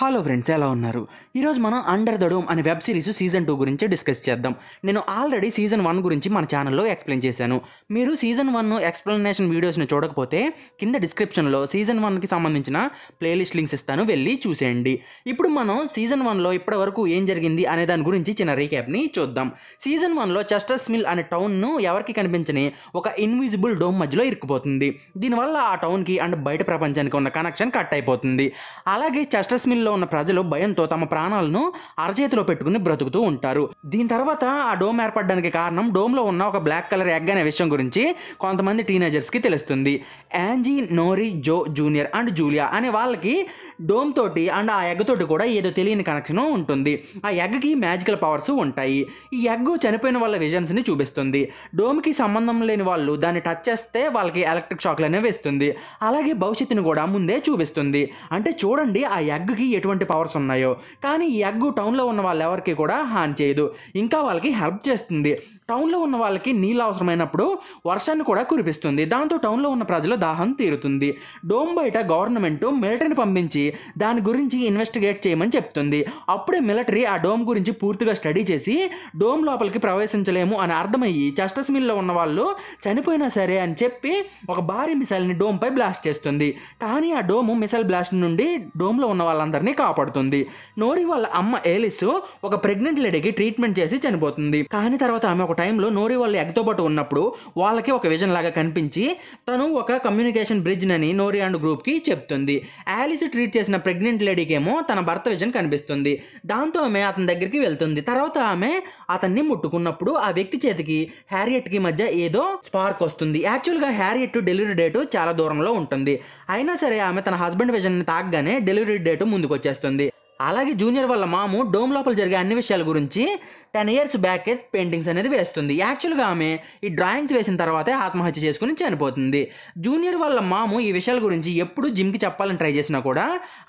hello friends ఎలా ఉన్నారు ఈరోజు మనం అండర్ ద డోమ్ అనే వెబ్ సిరీస్ సీజన్ టూ గురించి డిస్కస్ చేద్దాం నేను ఆల్రెడీ సీజన్ వన్ గురించి మన ఛానల్లో ఎక్స్ప్లెయిన్ చేశాను మీరు సీజన్ వన్ ఎక్స్ప్లెనేషన్ వీడియోస్ని చూడకపోతే కింద డిస్క్రిప్షన్లో సీజన్ వన్కి సంబంధించిన ప్లేలిస్ట్ లింక్స్ ఇస్తాను వెళ్ళి చూసేయండి ఇప్పుడు మనం సీజన్ వన్లో ఇప్పటి వరకు ఏం జరిగింది అనే దాని గురించి చిన్న రీక్యాప్ని చూద్దాం సీజన్ వన్లో చెస్టర్స్ మిల్ అనే టౌన్ను ఎవరికి కనిపించని ఒక ఇన్విజిబుల్ డోమ్ మధ్యలో ఇరుక్కుపోతుంది దీనివల్ల ఆ టౌన్కి అండ్ బయట ప్రపంచానికి ఉన్న కనెక్షన్ కట్ అయిపోతుంది అలాగే చెస్టర్స్ మిల్లో ప్రాంతాల్లో ఉన్న ప్రజలు భయంతో తమ ప్రాణాలను అరచేతిలో పెట్టుకుని బ్రతుకుతూ ఉంటారు దీని తర్వాత ఆ డోమ్ ఏర్పడడానికి కారణం డోమ్లో ఉన్న ఒక బ్లాక్ కలర్ ఎగ్ అనే విషయం గురించి కొంతమంది టీనేజర్స్కి తెలుస్తుంది Angie Norrie Joe Junior and Julia అనే వాళ్ళకి డోమ్ తోటి అండ్ ఆ ఎగ్ తోటి కూడా ఏదో తెలియని కనెక్షన్ ఉంటుంది ఆ ఎగ్కి మ్యాజికల్ పవర్స్ ఉంటాయి ఈ ఎగ్ చనిపోయిన వాళ్ళ విజన్స్ని చూపిస్తుంది డోమ్కి సంబంధం లేని వాళ్ళు దాన్ని టచ్ చేస్తే వాళ్ళకి ఎలక్ట్రిక్ షాక్లు అనేవి వేస్తుంది అలాగే భవిష్యత్తుని కూడా ముందే చూపిస్తుంది అంటే చూడండి ఆ ఎగ్కి ఎటువంటి పవర్స్ ఉన్నాయో కానీ ఈ ఎగ్ టౌన్లో ఉన్న వాళ్ళెవరికి కూడా హాని చేయదు ఇంకా వాళ్ళకి హెల్ప్ చేస్తుంది టౌన్లో ఉన్న వాళ్ళకి నీళ్ళు అవసరమైనప్పుడు వర్షాన్ని కూడా కురిపిస్తుంది దాంతో టౌన్లో ఉన్న ప్రజల దాహం తీరుతుంది డోమ్ బయట గవర్నమెంట్ మిలిటరీని పంపించి దాని గురించి ఇన్వెస్టిగేట్ చేయమని చెప్తుంది అప్పుడే మిలిటరీ ఆ డోమ్ గురించి పూర్తిగా స్టడీ చేసి డోమ్ లోపలికి ప్రవేశించలేము అని అర్థమయ్యి చెస్టస్ మిల్లో ఉన్న వాళ్ళు చనిపోయినా సరే అని చెప్పి ఒక భారీ మిసైల్ని డోమ్పై బ్లాస్ట్ చేస్తుంది కానీ ఆ డోము మిసైల్ బ్లాస్ట్ నుండి డోమ్లో ఉన్న వాళ్ళందరినీ కాపాడుతుంది నోరి వాళ్ళ అమ్మ ఏలిస్ ఒక ప్రెగ్నెంట్ లేడీకి ట్రీట్మెంట్ చేసి చనిపోతుంది కానీ తర్వాత ఆమె ఒక టైంలో నోరి వాళ్ళు ఎగ్తో పాటు ఉన్నప్పుడు వాళ్ళకి ఒక విజన్ లాగా కనిపించి తను ఒక కమ్యూనికేషన్ బ్రిడ్జ్నని నోరి అండ్ గ్రూప్కి చెప్తుంది యాలిస్ ట్రీట్ చేసిన ప్రెగ్నెంట్ లేడీకేమో తన భర్త విజన్ కనిపిస్తుంది దాంతో ఆమె అతని దగ్గరికి వెళ్తుంది తర్వాత ఆమె అతన్ని ముట్టుకున్నప్పుడు ఆ వ్యక్తి చేతికి హ్యారియట్కి మధ్య ఏదో స్పార్క్ వస్తుంది యాక్చువల్గా హ్యారియట్ డెలివరీ డేటు చాలా దూరంలో ఉంటుంది అయినా సరే ఆమె తన హస్బెండ్ విజన్ని తాగ్గానే డెలివరీ డేటు ముందుకు వచ్చేస్తుంది అలాగే జూనియర్ వాళ్ళ మాము డోమ్ లోపల జరిగే అన్ని విషయాల గురించి టెన్ ఇయర్స్ బ్యాక్ పెయింటింగ్స్ అనేది వేస్తుంది యాక్చువల్గా ఆమె ఈ డ్రాయింగ్స్ వేసిన తర్వాతే ఆత్మహత్య చేసుకుని చనిపోతుంది జూనియర్ వాళ్ళ మాము ఈ విషయాల గురించి ఎప్పుడు జిమ్కి చెప్పాలని ట్రై చేసినా కూడా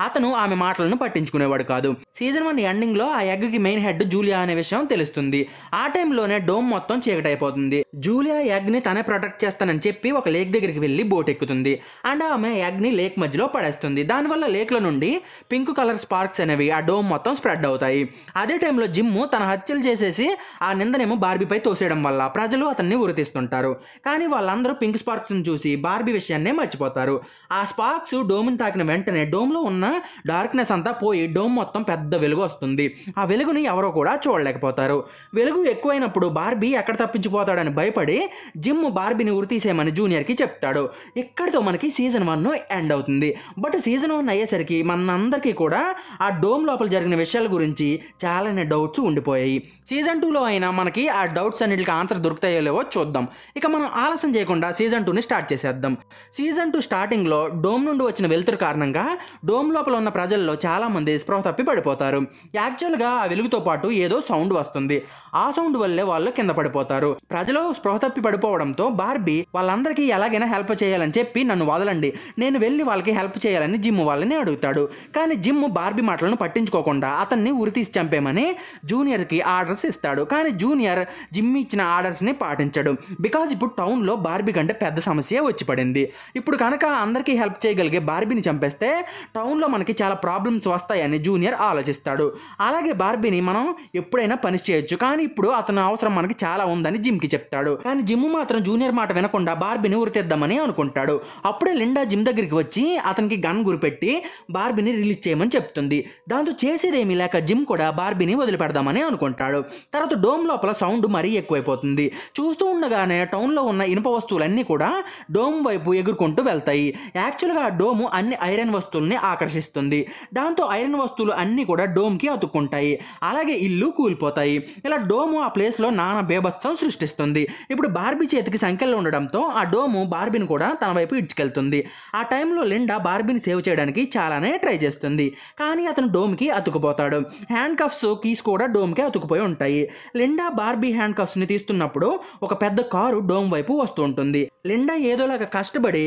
అతను ఆమె మాటలను పట్టించుకునేవాడు కాదు సీజన్ వన్ ఎండింగ్లో ఆ ఎగ్కి మెయిన్ హెడ్ జూలియా అనే విషయం తెలుస్తుంది ఆ టైంలోనే డోమ్ మొత్తం చీకటైపోతుంది జూలియా ఎగ్ని తనే ప్రొటెక్ట్ చేస్తానని చెప్పి ఒక లేక్ దగ్గరికి వెళ్ళి బోట్ ఎక్కుతుంది అండ్ ఆమె ఎగ్ని లేక్ మధ్యలో పడేస్తుంది దానివల్ల లేక్లో నుండి పింక్ కలర్ స్పార్క్స్ అనేవి ఆ డోమ్ మొత్తం స్ప్రెడ్ అవుతాయి అదే టైంలో జిమ్ తన హత్యలు చేసేసి ఆ నిందనేమో బార్బీపై తోసేయడం వల్ల ప్రజలు అతన్ని ఉరితీస్తుంటారు కానీ వాళ్ళందరూ పింక్ స్పార్క్స్ని చూసి బార్బీ విషయాన్నే మర్చిపోతారు ఆ స్పార్క్స్ డోమ్ని తాకిన వెంటనే డోమ్లో ఉన్న డార్క్నెస్ అంతా పోయి డోమ్ మొత్తం పెద్ద వెలుగు వస్తుంది ఆ వెలుగుని ఎవరో కూడా చూడలేకపోతారు వెలుగు ఎక్కువైనప్పుడు బార్బీ ఎక్కడ తప్పించిపోతాడని భయపడి జిమ్ బార్బీని ఉరితీసేయమని జూనియర్కి చెప్తాడు ఇక్కడితో మనకి సీజన్ వన్ ఎండ్ అవుతుంది బట్ సీజన్ వన్ అయ్యేసరికి మనందరికీ కూడా ఆ డోమ్ లోపల జరిగిన విషయాల గురించి చాలానే డౌట్స్ ఉండిపోయాయి సీజన్ టూలో అయినా మనకి ఆ డౌట్స్ అన్నిటికి ఆన్సర్ దొరుకుతాయో లేవో చూద్దాం ఇక మనం ఆలస్యం చేయకుండా సీజన్ టూని స్టార్ట్ చేసేద్దాం సీజన్ టూ స్టార్టింగ్లో డోమ్ నుండి వచ్చిన వెలుతురు కారణంగా డోమ్ లోపల ఉన్న ప్రజల్లో చాలామంది స్పృహ తప్పి పడిపోతారు యాక్చువల్గా ఆ వెలుగుతో పాటు ఏదో సౌండ్ వస్తుంది ఆ సౌండ్ వల్లే వాళ్ళు కింద పడిపోతారు ప్రజలు స్పృహ తప్పి పడిపోవడంతో బార్బీ వాళ్ళందరికీ ఎలాగైనా హెల్ప్ చేయాలని చెప్పి నన్ను వదలండి నేను వెళ్ళి వాళ్ళకి హెల్ప్ చేయాలని జిమ్ వాళ్ళని అడుగుతాడు కానీ జిమ్ బార్బీ మాటలను పట్టించుకోకుండా అతన్ని ఉరితీసి చంపేమని జూనియర్కి ఆర్డర్ ఆర్డర్స్ ఇస్తాడు కానీ జూనియర్ జిమ్ ఇచ్చిన ఆర్డర్స్ని పాటించడు బికాజ్ ఇప్పుడు టౌన్లో బార్బీ కంటే పెద్ద సమస్య వచ్చి పడింది ఇప్పుడు కనుక అందరికీ హెల్ప్ చేయగలిగే బార్బీని చంపేస్తే టౌన్లో మనకి చాలా ప్రాబ్లమ్స్ వస్తాయని జూనియర్ ఆలోచిస్తాడు అలాగే బార్బీని మనం ఎప్పుడైనా పని చేయొచ్చు కానీ ఇప్పుడు అతను అవసరం మనకి చాలా ఉందని జిమ్కి చెప్తాడు కానీ జిమ్ మాత్రం జూనియర్ మాట వినకుండా బార్బీని ఉరితేద్దామని అనుకుంటాడు అప్పుడే లిండా జిమ్ దగ్గరికి వచ్చి అతనికి గన్ గురిపెట్టి బార్బీని రిలీజ్ చేయమని చెప్తుంది దాంతో చేసేదేమీ లేక జిమ్ కూడా బార్బీని వదిలిపెడదామని అనుకుంటాడు తర్వాత డోమ్ లోపల సౌండ్ మరీ ఎక్కువైపోతుంది చూస్తూ ఉండగానే టౌన్లో ఉన్న ఇనుప వస్తువులన్నీ కూడా డోమ్ వైపు ఎగురుకుంటూ వెళ్తాయి యాక్చువల్గా ఆ డోము అన్ని ఐరన్ వస్తువుల్ని ఆకర్షిస్తుంది దాంతో ఐరన్ వస్తువులు అన్నీ కూడా డోమ్కి అతుక్కుంటాయి అలాగే ఇల్లు కూలిపోతాయి ఇలా డోము ఆ ప్లేస్లో నానా బేభత్సం సృష్టిస్తుంది ఇప్పుడు బార్బీ చేతికి సంఖ్యలో ఉండడంతో ఆ డోము బార్బీని కూడా తన వైపు ఇడ్చుకెళ్తుంది ఆ టైంలో లిండా బార్బీని సేవ్ చేయడానికి చాలానే ట్రై చేస్తుంది కానీ అతను డోమ్కి అతుకుపోతాడు హ్యాండ్ కఫ్స్ కీస్ కూడా డోమ్కి అతుకుపోయి ఉంటాయి లిండా బార్బీ హ్యాండ్ కఫ్స్ని తీస్తున్నప్పుడు ఒక పెద్ద కారు డోమ్ వైపు వస్తూ ఉంటుంది లిండా ఏదోలాగా కష్టపడి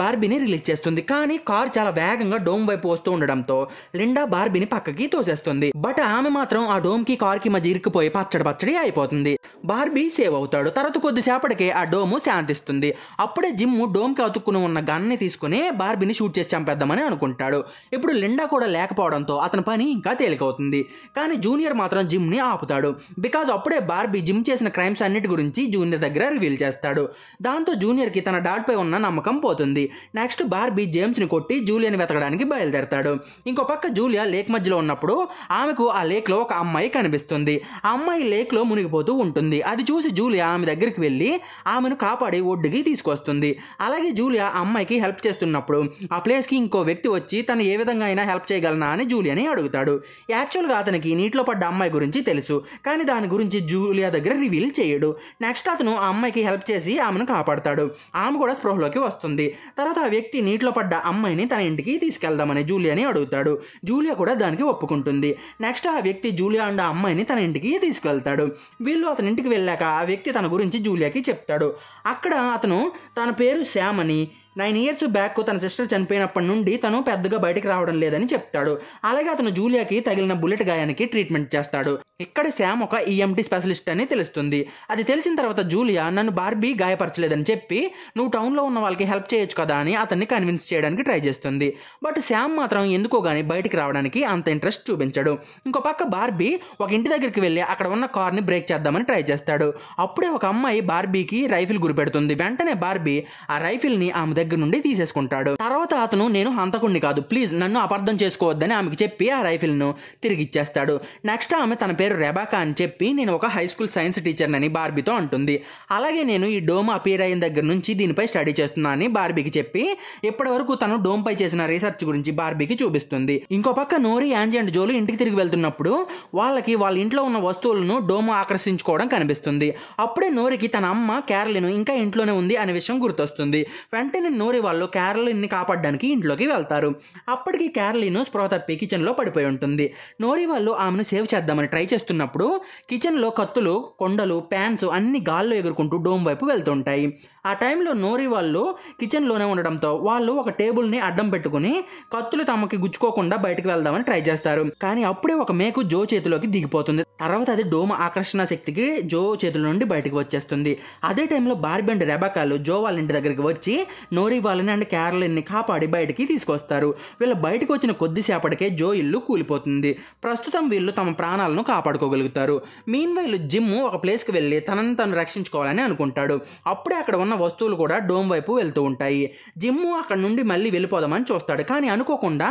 బార్బీని రిలీజ్ చేస్తుంది కానీ కారు చాలా వేగంగా డోమ్ వైపు వస్తూ ఉండడంతో లిండా బార్బీని పక్కకి తోసేస్తుంది బట్ ఆమె మాత్రం ఆ డోమ్ కి కార్ కి మధ్య ఇరికిపోయి పచ్చడి పచ్చడి అయిపోతుంది బార్బీ సేవ్ అవుతాడు తర్వాత కొద్దిసేపటికే ఆ డోము శాంతిస్తుంది అప్పుడే జిమ్ డోమ్ కి అతుక్కుని ఉన్న ని తీసుకుని బార్బీని షూట్ చేసి చంపేద్దామని అనుకుంటాడు ఇప్పుడు లిండా కూడా లేకపోవడంతో అతని పని ఇంకా తేలికవుతుంది కానీ జూనియర్ మాత్రం జిమ్ ని ఆపుతాడు చేస్తాడు బికాజ్ అప్పుడే బార్బీ జిమ్ చేసిన క్రైమ్స్ అన్నిటి గురించి జూనియర్ దగ్గర రివీల్ చేస్తాడు దాంతో జూనియర్కి తన డాడ్పై ఉన్న నమ్మకం పోతుంది నెక్స్ట్ బార్బీ జేమ్స్ని కొట్టి జూలియాని వెతకడానికి బయలుదేరతాడు ఇంకో పక్క జూలియా లేక్ మధ్యలో ఉన్నప్పుడు ఆమెకు ఆ లేక్లో ఒక అమ్మాయి కనిపిస్తుంది ఆ అమ్మాయి లేక్లో మునిగిపోతూ ఉంటుంది అది చూసి జూలియా ఆమె దగ్గరికి వెళ్ళి ఆమెను కాపాడి ఒడ్డుకి తీసుకొస్తుంది అలాగే జూలియా అమ్మాయికి హెల్ప్ చేస్తున్నప్పుడు ఆ ప్లేస్కి ఇంకో వ్యక్తి వచ్చి తను ఏ విధంగా అయినా హెల్ప్ చేయగలనా అని జూలియాని అడుగుతాడు యాక్చువల్గా అతనికి నీటిలో పడ్డ అమ్మాయి గురించి తెలుసు కానీ దాని గురించి జూలియా దగ్గర రివీల్ చేయడు నెక్స్ట్ అతను ఆ అమ్మాయికి హెల్ప్ చేసి ఆమెను కాపాడతాడు ఆమె కూడా స్పృహలోకి వస్తుంది తర్వాత ఆ వ్యక్తి నీటిలో పడ్డ అమ్మాయిని తన ఇంటికి తీసుకెళ్దామని జూలియాని అడుగుతాడు జూలియా కూడా దానికి ఒప్పుకుంటుంది నెక్స్ట్ ఆ వ్యక్తి జూలియా అండ్ ఆ అమ్మాయిని తన ఇంటికి తీసుకెళ్తాడు వీళ్ళు అతని ఇంటికి వెళ్ళాక ఆ వ్యక్తి తన గురించి జూలియాకి చెప్తాడు అక్కడ అతను తన పేరు శ్యామ్ అని నైన్ ఇయర్స్ బ్యాక్ తన సిస్టర్ చనిపోయినప్పటి నుండి తను పెద్దగా బయటకు రావడం లేదని చెప్తాడు అలాగే అతను జూలియాకి తగిలిన బుల్లెట్ గాయానికి ట్రీట్మెంట్ చేస్తాడు ఇక్కడ శామ్ ఒక ఈఎంటీ e స్పెషలిస్ట్ అని తెలుస్తుంది అది తెలిసిన తర్వాత జూలియా నన్ను బార్బీ గాయపరచలేదని చెప్పి నువ్వు టౌన్లో ఉన్న వాళ్ళకి హెల్ప్ చేయొచ్చు కదా అని అతన్ని కన్విన్స్ చేయడానికి ట్రై చేస్తుంది బట్ శామ్ మాత్రం ఎందుకో కానీ బయటికి రావడానికి అంత ఇంట్రెస్ట్ చూపించాడు ఇంకో పక్క బార్బీ ఒక ఇంటి దగ్గరికి వెళ్ళి అక్కడ ఉన్న కార్ని బ్రేక్ చేద్దామని ట్రై చేస్తాడు అప్పుడే ఒక అమ్మాయి బార్బీకి రైఫిల్ గురిపెడుతుంది వెంటనే బార్బీ ఆ రైఫిల్ని ఆమె దగ్గర దగ్గర నుండి తీసేసుకుంటాడు తర్వాత అతను నేను హంతకుణ్ణి కాదు ప్లీజ్ నన్ను అపార్థం చేసుకోవద్దని ఆమెకి చెప్పి ఆ రైఫిల్ను తిరిగి ఇచ్చేస్తాడు నెక్స్ట్ ఆమె తన పేరు రెబాకా అని చెప్పి నేను ఒక హై స్కూల్ సైన్స్ టీచర్నని బార్బీతో అంటుంది అలాగే నేను ఈ డోమ్ అపీర్ అయిన దగ్గర నుంచి దీనిపై స్టడీ చేస్తున్నానని బార్బీకి చెప్పి ఇప్పటి వరకు తను పై చేసిన రీసెర్చ్ గురించి బార్బీకి చూపిస్తుంది ఇంకో పక్క నోరి యాంజీ అండ్ జోలు ఇంటికి తిరిగి వెళ్తున్నప్పుడు వాళ్ళకి వాళ్ళ ఇంట్లో ఉన్న వస్తువులను డోమ్ ఆకర్షించుకోవడం కనిపిస్తుంది అప్పుడే నోరికి తన అమ్మ కేరళను ఇంకా ఇంట్లోనే ఉంది అనే విషయం గుర్తొస్తుంది వెంటనే నూరి వాళ్ళు క్యారలిన్ని కాపాడడానికి ఇంట్లోకి వెళ్తారు అప్పటికి క్యారలిన్ స్పృహ తప్పి కిచెన్లో పడిపోయి ఉంటుంది నోరి వాళ్ళు ఆమెను సేవ్ చేద్దామని ట్రై చేస్తున్నప్పుడు కిచెన్లో కత్తులు కొండలు ప్యాన్స్ అన్ని గాల్లో ఎగురుకుంటూ డోమ్ వైపు వెళ్తుంటాయి ఆ టైంలో నోరి వాళ్ళు కిచెన్లోనే ఉండడంతో వాళ్ళు ఒక టేబుల్ని అడ్డం పెట్టుకుని కత్తులు తమకి గుచ్చుకోకుండా బయటకు వెళ్దామని ట్రై చేస్తారు కానీ అప్పుడే ఒక మేకు జో చేతిలోకి దిగిపోతుంది తర్వాత అది డోమ ఆకర్షణ శక్తికి జో చేతుల నుండి బయటకు వచ్చేస్తుంది అదే టైంలో బార్బెండ్ రెబకాలు జో వాళ్ళ ఇంటి దగ్గరికి వచ్చి నోరి వాళ్ళని అండ్ క్యారలిన్ని కాపాడి బయటికి తీసుకొస్తారు వీళ్ళు బయటకు వచ్చిన కొద్దిసేపటికే జో ఇల్లు కూలిపోతుంది ప్రస్తుతం వీళ్ళు తమ ప్రాణాలను కాపాడుకోగలుగుతారు మీన్ వైల్ జిమ్ ఒక ప్లేస్కి వెళ్ళి తనని తను రక్షించుకోవాలని అనుకుంటాడు అప్పుడే అక్కడ ఉన్న వస్తువులు కూడా డోమ్ వైపు వెళ్తూ ఉంటాయి జిమ్ అక్కడ నుండి మళ్ళీ వెళ్ళిపోదామని చూస్తాడు కానీ అనుకోకుండా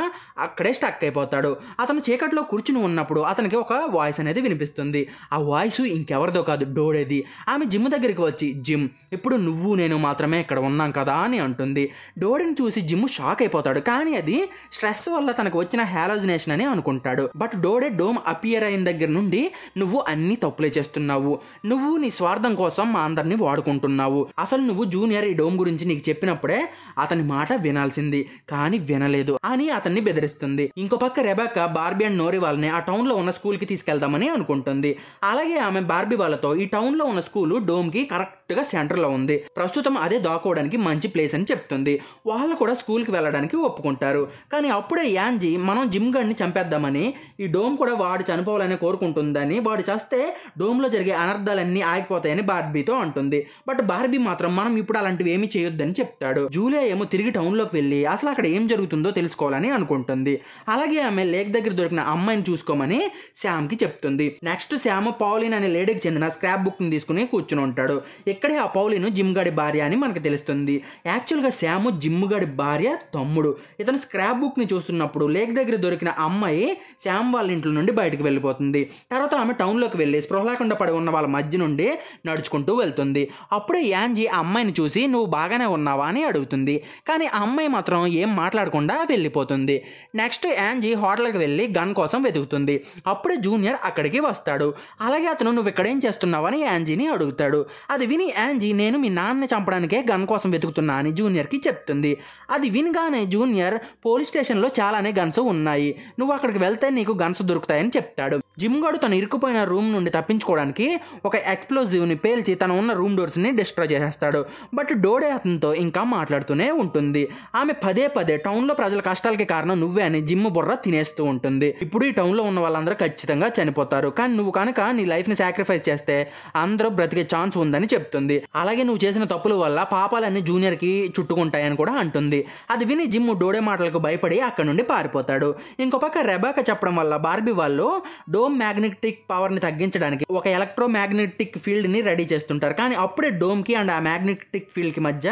అక్కడే స్టక్ అయిపోతాడు అతను చీకట్లో కూర్చుని ఉన్నప్పుడు అతనికి ఒక వాయిస్ అనేది వినిపిస్తుంది ఆ వాయిస్ ఇంకెవరిదో కాదు డోడేది ఆమె జిమ్ దగ్గరికి వచ్చి జిమ్ ఇప్పుడు నువ్వు నేను మాత్రమే ఇక్కడ ఉన్నాం కదా అని అంటుంది ఉంటుంది డోడెన్ చూసి జిమ్ షాక్ అయిపోతాడు కానీ అది స్ట్రెస్ వల్ల తనకు వచ్చిన హ్యాలోజినేషన్ అని అనుకుంటాడు బట్ డోడే డోమ్ అపియర్ అయిన దగ్గర నుండి నువ్వు అన్ని తప్పులే చేస్తున్నావు నువ్వు నీ స్వార్థం కోసం మా అందరినీ వాడుకుంటున్నావు అసలు నువ్వు జూనియర్ ఈ డోమ్ గురించి నీకు చెప్పినప్పుడే అతని మాట వినాల్సింది కానీ వినలేదు అని అతన్ని బెదిరిస్తుంది ఇంకో పక్క రెబాక బార్బీ అండ్ నోరి వాళ్ళని ఆ టౌన్లో ఉన్న స్కూల్ కి తీసుకెళ్దామని అనుకుంటుంది అలాగే ఆమె బార్బీ వాళ్ళతో ఈ టౌన్లో ఉన్న స్కూల్ డోమ్ కి కరెక్ట్ కరెక్ట్గా సెంటర్లో ఉంది ప్రస్తుతం అదే దాక్కోవడానికి మంచి ప్లేస్ అని చెప్తుంది వాళ్ళు కూడా స్కూల్కి వెళ్ళడానికి ఒప్పుకుంటారు కానీ అప్పుడే యాంజీ మనం జిమ్ గడ్ని చంపేద్దామని ఈ డోమ్ కూడా వాడు చనిపోవాలని కోరుకుంటుందని వాడు చేస్తే డోమ్లో జరిగే అనర్థాలన్నీ ఆగిపోతాయని బార్బీతో అంటుంది బట్ బార్బీ మాత్రం మనం ఇప్పుడు అలాంటివి ఏమీ చేయొద్దని చెప్తాడు జూలియా ఏమో తిరిగి టౌన్లోకి వెళ్ళి అసలు అక్కడ ఏం జరుగుతుందో తెలుసుకోవాలని అనుకుంటుంది అలాగే ఆమె లేక్ దగ్గర దొరికిన అమ్మాయిని చూసుకోమని శ్యామ్కి చెప్తుంది నెక్స్ట్ శ్యామ్ పాలిన్ అనే లేడీకి చెందిన స్క్రాప్ బుక్ని తీసుకుని కూర్చుని ఉంటాడు ఇక్కడే ఆ పౌలిను జిమ్ గడి భార్య అని మనకు తెలుస్తుంది యాక్చువల్గా శ్యాము జిమ్ గడి భార్య తమ్ముడు ఇతను స్క్రాప్ బుక్ని చూస్తున్నప్పుడు లేక్ దగ్గర దొరికిన అమ్మాయి శ్యామ్ వాళ్ళ ఇంట్లో నుండి బయటకు వెళ్ళిపోతుంది తర్వాత ఆమె టౌన్లోకి వెళ్ళి స్పృహలేకుండా పడి ఉన్న వాళ్ళ మధ్య నుండి నడుచుకుంటూ వెళ్తుంది అప్పుడే యాంజీ ఆ అమ్మాయిని చూసి నువ్వు బాగానే ఉన్నావా అని అడుగుతుంది కానీ ఆ అమ్మాయి మాత్రం ఏం మాట్లాడకుండా వెళ్ళిపోతుంది నెక్స్ట్ యాంజీ హోటల్కి వెళ్ళి గన్ కోసం వెతుకుతుంది అప్పుడే జూనియర్ అక్కడికి వస్తాడు అలాగే అతను నువ్వు ఇక్కడేం చేస్తున్నావని యాంజీని అడుగుతాడు అది విని మీ యాంజీ నేను మీ నాన్నని చంపడానికే గన్ కోసం వెతుకుతున్నా అని జూనియర్కి చెప్తుంది అది వినగానే జూనియర్ పోలీస్ స్టేషన్లో చాలానే గన్స్ ఉన్నాయి నువ్వు అక్కడికి వెళ్తే నీకు గన్స్ దొరుకుతాయని చెప్తాడు జిమ్ తను ఇరుక్కుపోయిన రూమ్ నుండి తప్పించుకోవడానికి ఒక ఎక్స్ప్లోజివ్ని పేల్చి తను ఉన్న రూమ్ డోర్స్ని డిస్ట్రాయ్ చేసేస్తాడు బట్ డోడే అతనితో ఇంకా మాట్లాడుతూనే ఉంటుంది ఆమె పదే పదే టౌన్లో ప్రజల కష్టాలకి కారణం నువ్వే అని జిమ్ బుర్ర తినేస్తూ ఉంటుంది ఇప్పుడు ఈ టౌన్లో ఉన్న వాళ్ళందరూ ఖచ్చితంగా చనిపోతారు కానీ నువ్వు కనుక నీ లైఫ్ని సాక్రిఫైస్ చేస్తే అందరూ బ్రతికే ఛాన్స్ ఉందని చెప్తుంది చెప్తుంది అలాగే నువ్వు చేసిన తప్పుల వల్ల పాపాలన్నీ జూనియర్ కి చుట్టుకుంటాయని కూడా అంటుంది అది విని జిమ్ డోడే మాటలకు భయపడి అక్కడ నుండి పారిపోతాడు ఇంకో పక్క రెబాక చెప్పడం వల్ల బార్బీ వాళ్ళు డోమ్ మ్యాగ్నెటిక్ పవర్ని తగ్గించడానికి ఒక ఎలక్ట్రో మ్యాగ్నెటిక్ ఫీల్డ్ని రెడీ చేస్తుంటారు కానీ అప్పుడే డోమ్కి అండ్ ఆ మ్యాగ్నెటిక్ ఫీల్డ్ కి మధ్య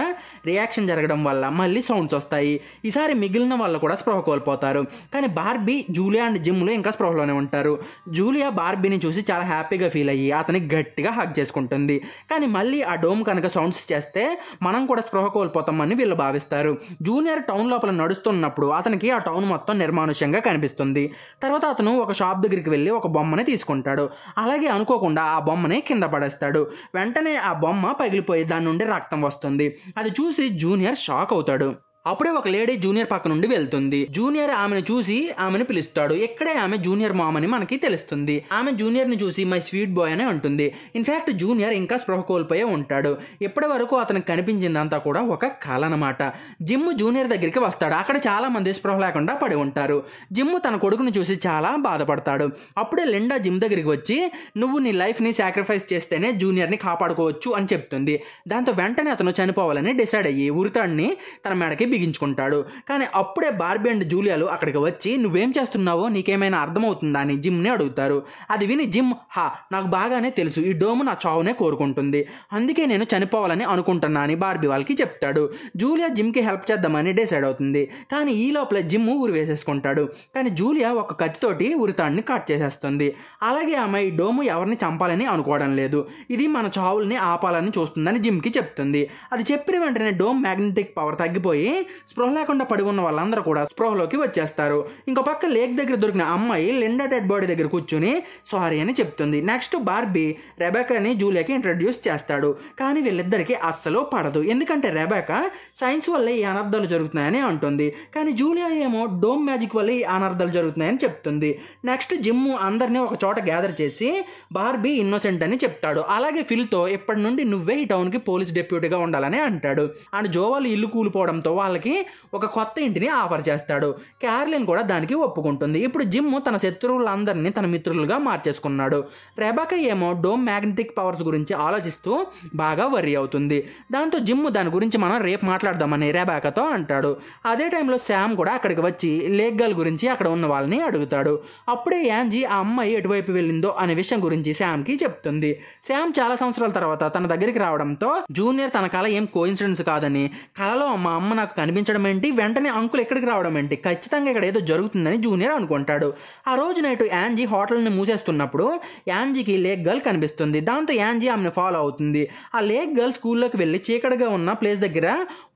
రియాక్షన్ జరగడం వల్ల మళ్ళీ సౌండ్స్ వస్తాయి ఈసారి మిగిలిన వాళ్ళు కూడా స్పృహ కోల్పోతారు కానీ బార్బీ జూలియా అండ్ జిమ్ లో ఇంకా స్పృహలోనే ఉంటారు జూలియా బార్బీని చూసి చాలా హ్యాపీగా ఫీల్ అయ్యి అతని గట్టిగా హక్ చేసుకుంటుంది కానీ మళ్ళీ మళ్ళీ ఆ డోమ్ కనుక సౌండ్స్ చేస్తే మనం కూడా స్పృహ కోల్పోతామని వీళ్ళు భావిస్తారు జూనియర్ టౌన్ లోపల నడుస్తున్నప్పుడు అతనికి ఆ టౌన్ మొత్తం నిర్మానుష్యంగా కనిపిస్తుంది తర్వాత అతను ఒక షాప్ దగ్గరికి వెళ్ళి ఒక బొమ్మని తీసుకుంటాడు అలాగే అనుకోకుండా ఆ బొమ్మని కింద పడేస్తాడు వెంటనే ఆ బొమ్మ పగిలిపోయి దాని నుండి రక్తం వస్తుంది అది చూసి జూనియర్ షాక్ అవుతాడు అప్పుడే ఒక లేడీ జూనియర్ పక్క నుండి వెళ్తుంది జూనియర్ ఆమెను చూసి ఆమెను పిలుస్తాడు ఇక్కడే ఆమె జూనియర్ మామ్ అని మనకి తెలుస్తుంది ఆమె జూనియర్ ని చూసి మై స్వీట్ బాయ్ అని ఉంటుంది ఇన్ఫాక్ట్ జూనియర్ ఇంకా స్పృహ కోల్పోయే ఉంటాడు ఇప్పటి వరకు అతనికి కనిపించిందంతా కూడా ఒక కళ అనమాట జిమ్ జూనియర్ దగ్గరికి వస్తాడు అక్కడ చాలా మంది స్పృహ లేకుండా పడి ఉంటారు జిమ్ తన కొడుకుని చూసి చాలా బాధపడతాడు అప్పుడే లిండా జిమ్ దగ్గరికి వచ్చి నువ్వు నీ లైఫ్ని సాక్రిఫైస్ చేస్తేనే జూనియర్ని కాపాడుకోవచ్చు అని చెప్తుంది దాంతో వెంటనే అతను చనిపోవాలని డిసైడ్ అయ్యి ఉరితాడిని తన మెడకి బిగించుకుంటాడు కానీ అప్పుడే బార్బీ అండ్ జూలియాలు అక్కడికి వచ్చి నువ్వేం చేస్తున్నావో నీకేమైనా అర్థమవుతుందా అని జిమ్ని అడుగుతారు అది విని జిమ్ హా నాకు బాగానే తెలుసు ఈ డోము నా చావునే కోరుకుంటుంది అందుకే నేను చనిపోవాలని అనుకుంటున్నా అని బార్బీ వాళ్ళకి చెప్తాడు జూలియా జిమ్కి హెల్ప్ చేద్దామని డిసైడ్ అవుతుంది కానీ ఈ లోపల జిమ్ ఊరు వేసేసుకుంటాడు కానీ జూలియా ఒక కత్తితోటి ఉరితాడిని కట్ చేసేస్తుంది అలాగే ఆమె ఈ డోము ఎవరిని చంపాలని అనుకోవడం లేదు ఇది మన చావుల్ని ఆపాలని చూస్తుందని జిమ్కి చెప్తుంది అది చెప్పిన వెంటనే డోమ్ మ్యాగ్నెటిక్ పవర్ తగ్గిపోయి స్పృహ లేకుండా పడి ఉన్న వాళ్ళందరూ కూడా స్పృహలోకి వచ్చేస్తారు ఇంకో పక్క లేక్ దగ్గర దొరికిన అమ్మాయి లిండా డెడ్ బాడీ దగ్గర కూర్చుని సారీ అని చెప్తుంది నెక్స్ట్ బార్బీ రెబాకాని జూలియాకి ఇంట్రడ్యూస్ చేస్తాడు కానీ వీళ్ళిద్దరికీ అస్సలు పడదు ఎందుకంటే రెబాకా సైన్స్ వల్ల ఈ అనర్థాలు జరుగుతున్నాయని అంటుంది కానీ జూలియా ఏమో డోమ్ మ్యాజిక్ వల్ల ఈ అనర్థాలు జరుగుతున్నాయని చెప్తుంది నెక్స్ట్ జిమ్ అందరినీ ఒక చోట గ్యాదర్ చేసి బార్బీ ఇన్నోసెంట్ అని చెప్తాడు అలాగే ఫిల్తో ఇప్పటి నుండి నువ్వే ఈ టౌన్కి పోలీస్ డెప్యూటీగా ఉండాలని అంటాడు అండ్ జోవాలు ఇల్లు కూలిపోవడంతో వాళ్ళ వాళ్ళకి ఒక కొత్త ఇంటిని ఆఫర్ చేస్తాడు క్యారలిన్ కూడా దానికి ఒప్పుకుంటుంది ఇప్పుడు జిమ్ తన శత్రువులందరినీ తన మిత్రులుగా మార్చేసుకున్నాడు రెబాక ఏమో డోమ్ మ్యాగ్నెటిక్ పవర్స్ గురించి ఆలోచిస్తూ బాగా వరి అవుతుంది దాంతో జిమ్ దాని గురించి మనం రేపు మాట్లాడదామని రెబాకతో అంటాడు అదే టైంలో శామ్ కూడా అక్కడికి వచ్చి గర్ల్ గురించి అక్కడ ఉన్న వాళ్ళని అడుగుతాడు అప్పుడే యాంజీ ఆ అమ్మాయి ఎటువైపు వెళ్ళిందో అనే విషయం గురించి శామ్కి చెప్తుంది శామ్ చాలా సంవత్సరాల తర్వాత తన దగ్గరికి రావడంతో జూనియర్ తన కళ ఏం కోయిన్సిడెన్స్ కాదని కళలో మా అమ్మ నాకు కనిపించడం ఏంటి వెంటనే అంకుల్ ఎక్కడికి రావడం ఏంటి ఖచ్చితంగా ఇక్కడ ఏదో జరుగుతుందని జూనియర్ అనుకుంటాడు ఆ రోజు నైట్ యాంజీ హోటల్ని మూసేస్తున్నప్పుడు యాంజీకి లేక్ గర్ల్ కనిపిస్తుంది దాంతో యాంజీ ఆమెను ఫాలో అవుతుంది ఆ లేక్ గర్ల్ స్కూల్లోకి వెళ్ళి చీకటిగా ఉన్న ప్లేస్ దగ్గర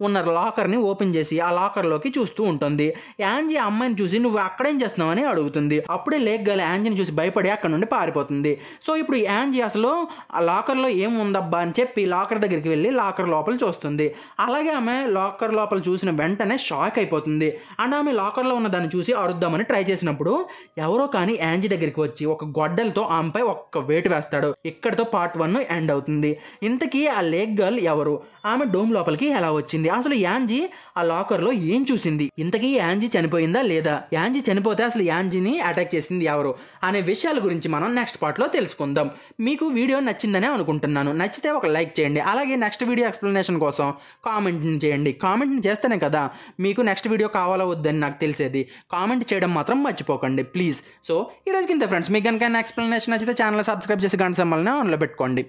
ఉన్న లాకర్ని ఓపెన్ చేసి ఆ లాకర్లోకి చూస్తూ ఉంటుంది యాంజీ అమ్మాయిని చూసి నువ్వు అక్కడేం చేస్తున్నావని అని అడుగుతుంది అప్పుడే లేక్ గర్ల్ యాంజీని చూసి భయపడి అక్కడ నుండి పారిపోతుంది సో ఇప్పుడు యాంజీ అసలు ఆ లాకర్లో ఏముందబ్బా అని చెప్పి లాకర్ దగ్గరికి వెళ్ళి లాకర్ లోపల చూస్తుంది అలాగే ఆమె లాకర్ లోపల చూసి చూసిన వెంటనే షాక్ అయిపోతుంది అండ్ ఆమె లాకర్లో ఉన్న దాన్ని చూసి అరుద్దామని ట్రై చేసినప్పుడు ఎవరో కానీ యాంజీ దగ్గరికి వచ్చి ఒక గొడ్డలతో ఆమెపై ఒక్క వేటు వేస్తాడు ఇక్కడతో పార్ట్ వన్ ఎండ్ అవుతుంది ఇంతకీ ఆ లేక్ గర్ల్ ఎవరు ఆమె డోమ్ లోపలికి ఎలా వచ్చింది అసలు యాంజీ ఆ లాకర్లో ఏం చూసింది ఇంతకీ యాంజీ చనిపోయిందా లేదా యాంజీ చనిపోతే అసలు యాంజీని అటాక్ చేసింది ఎవరు అనే విషయాల గురించి మనం నెక్స్ట్ పార్ట్లో తెలుసుకుందాం మీకు వీడియో నచ్చిందనే అనుకుంటున్నాను నచ్చితే ఒక లైక్ చేయండి అలాగే నెక్స్ట్ వీడియో ఎక్స్ప్లెనేషన్ కోసం కామెంట్ చేయండి కామెంట్ చేస్తేనే కదా మీకు నెక్స్ట్ వీడియో కావాలా వద్దని నాకు తెలిసేది కామెంట్ చేయడం మాత్రం మర్చిపోకండి ప్లీజ్ సో ఈ రోజుకి ఇంత ఫ్రెండ్స్ మీకు కనుక ఎక్స్ప్లెనేషన్ నచ్చితే ఛానల్ సబ్స్క్రైబ్ చేసి గంట సమ్మల్ని ఆన్లో పెట్టుకోండి